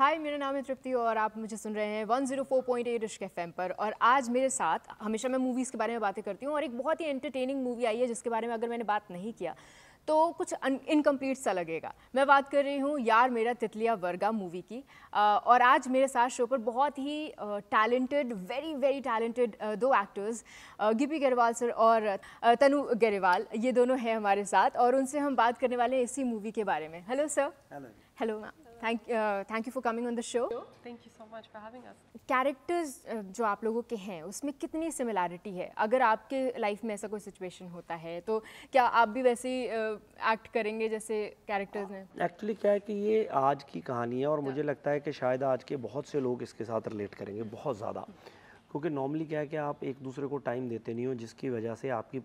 हाय मेरा नाम है तृप्ति और आप मुझे सुन रहे हैं 104.8 रिश्क एफएम पर और आज मेरे साथ हमेशा मैं मूवीज़ के बारे में बातें करती हूँ और एक बहुत ही एंटरटेनिंग मूवी आई है जिसके बारे में अगर मैंने बात नहीं किया तो कुछ इनकम्प्लीट सा लगेगा मैं बात कर रही हूँ यार मेरा तितलिया वर्गा मूवी की आ, और आज मेरे साथ शो पर बहुत ही टैलेंटेड वेरी वेरी टैलेंटेड दो एक्टर्स गिपी गरेवाल सर और तनु गरेवाल ये दोनों हैं हमारे साथ और उनसे हम बात करने वाले हैं इसी मूवी के बारे में hello sir hello ma'am thank thank you for coming on the show thank you so much for having us characters जो आप लोगों के हैं उसमें कितनी सिमिलैरिटी है अगर आपके लाइफ में ऐसा कोई सिचुएशन होता है तो क्या आप भी वैसे ही एक्ट uh, करेंगे जैसे कैरेक्टर्स ने एक्चुअली क्या है कि ये आज की कहानी है और मुझे लगता है कि शायद आज के बहुत से लोग इसके साथ रिलेट करेंगे बहुत ज़्यादा क्योंकि नॉर्मली क्या है कि आप एक दूसरे को टाइम देते नहीं हो जिसकी वजह से आपकी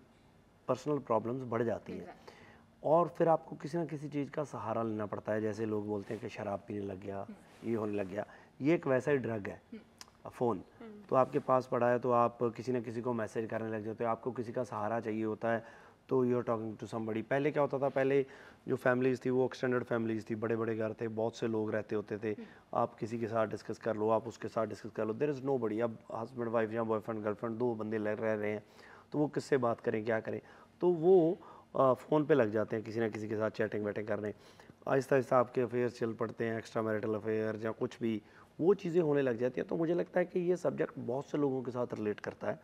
पर्सनल प्रॉब्लम्स बढ़ जाती हैं और फिर आपको किसी ना किसी चीज़ का सहारा लेना पड़ता है जैसे लोग बोलते हैं कि शराब पीने लग गया ये होने लग गया ये एक वैसा ही ड्रग है फ़ोन तो आपके पास पड़ा है तो आप किसी ना किसी को मैसेज करने लग जाते हो आपको किसी का सहारा चाहिए होता है तो you are talking to somebody पहले क्या होता था पहले जो फैमिलीज़ थी वो एक्सटेंडेड फैमिलीज़ थी बड़े बड़े घर थे बहुत से लोग रहते होते थे आप किसी के साथ डिस्कस कर लो आप उसके साथ डिस्कस कर लो देर इज़ नो बड़ी अब हस्बैंड वाइफ या बॉयफ्रेंड गर्लफ्रेंड दो बंदे लग रह रहे हैं तो वो किससे बात करें क्या करें तो वो फ़ोन पे लग जाते हैं किसी ना किसी के साथ चैटिंग वैटिंग करने आहिस्ता आहिस्ता आपके अफेयर्स चल पड़ते हैं एक्स्ट्रा मैरिटल अफेयर या कुछ भी वो चीज़ें होने लग जाती हैं तो मुझे लगता है कि ये सब्जेक्ट बहुत से लोगों के साथ रिलेट करता है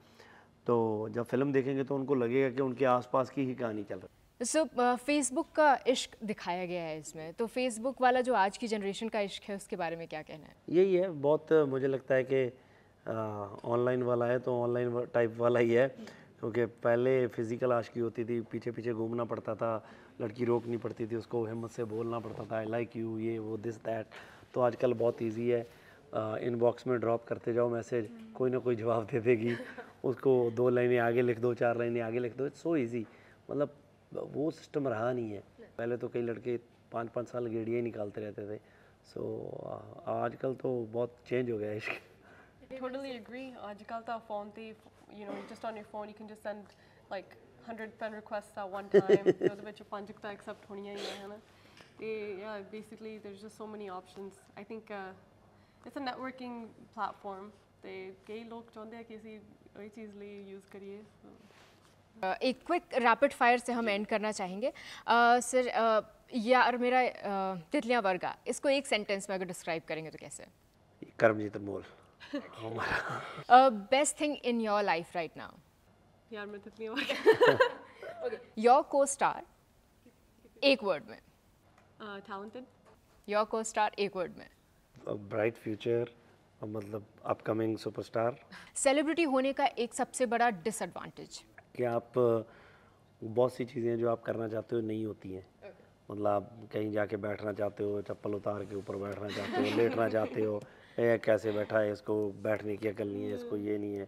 तो जब फिल्म देखेंगे तो उनको लगेगा कि उनके आसपास की ही कहानी चल रही है सो so, फेसबुक uh, का इश्क दिखाया गया है इसमें तो फेसबुक वाला जो आज की जनरेशन का इश्क है उसके बारे में क्या कहना है यही है बहुत मुझे लगता है कि ऑनलाइन वाला है तो ऑनलाइन टाइप वाला ही है क्योंकि पहले फिज़िकल आशकी होती थी पीछे पीछे घूमना पड़ता था लड़की रोकनी पड़ती थी उसको हिम्मत से बोलना पड़ता था आई लाइक यू ये वो दिस दैट तो आजकल बहुत ईजी है इनबॉक्स में ड्रॉप करते जाओ मैसेज कोई ना कोई जवाब दे देगी उसको दो लाइनें आगे लिख दो चार लाइनें आगे लिख दो इट्स सो ईजी मतलब वो सिस्टम रहा नहीं है पहले तो कई लड़के पाँच पाँच साल गेड़िया ही निकालते रहते थे सो so, आजकल तो बहुत चेंज हो गया है टोटली एग्री आजकल तो फ़ोन पे you know, just on your phone, you can just send like 100 friend requests at one time. ਉਹਦੇ ਵਿੱਚ ਪੰਜ ਤਾਂ accept yeah basically there's just so many options i think uh, it's a networking platform ਤੇ ਕਈ ਲੋਕ ਚਾਹੁੰਦੇ ਆ ਕਿ ਅਸੀਂ ਇਹ ਚੀਜ਼ ਲਈ एक क्विक रैपिड फायर से हम एंड करना चाहेंगे सर यार मेरा तितलियाँ वर्गा इसको एक सेंटेंस में अगर डिस्क्राइब करेंगे तो कैसे कर्मजीत मोल oh my god. Uh, best thing in your life right now? यार मैं तो इतनी और योर को स्टार एक वर्ड में टैलेंटेड योर को स्टार एक वर्ड में ब्राइट फ्यूचर मतलब अपकमिंग सुपरस्टार सेलिब्रिटी होने का एक सबसे बड़ा डिसएडवांटेज कि आप uh, बहुत सी चीज़ें जो आप करना चाहते हो नहीं होती हैं okay. मतलब आप कहीं जाके बैठना चाहते हो चप्पल उतार के ऊपर बैठना चाहते हो लेटना चाहते हो ये कैसे बैठा है इसको बैठने की अकल नहीं है इसको हम्म। ये नहीं है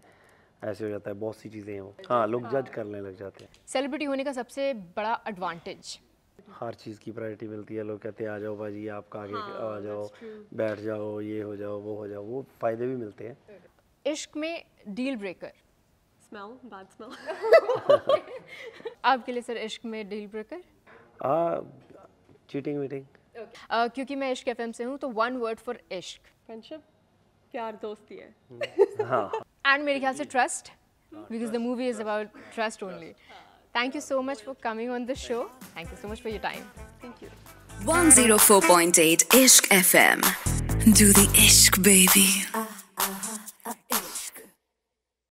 ऐसे हो जाता है बहुत सी चीज़ें हैं हाँ लोग जज हाँ। करने लग जाते हैं सेलिब्रिटी होने का सबसे बड़ा एडवांटेज हर चीज़ की प्रायोरिटी मिलती है लोग कहते हैं आ जाओ भाजी आपका आगे हाँ, आ जाओ बैठ जाओ ये हो जाओ वो हो जाओ वो फ़ायदे भी मिलते हैं इश्क में deal breaker smell bad smell आपके लिए सर इश्क में डील ब्रेकर हाँ चीटिंग वीटिंग क्योंकि मैं इश्क एफ से हूँ तो वन वर्ड फॉर इश्क फ्रेंडशिप प्यार दोस्ती है एंड हाँ। मेरे ख्याल से trust because the movie is about trust only thank you so much for coming on the show thank you so much for your time thank you zero four 104.8 Ishq FM. Do the Ishq, baby. Baby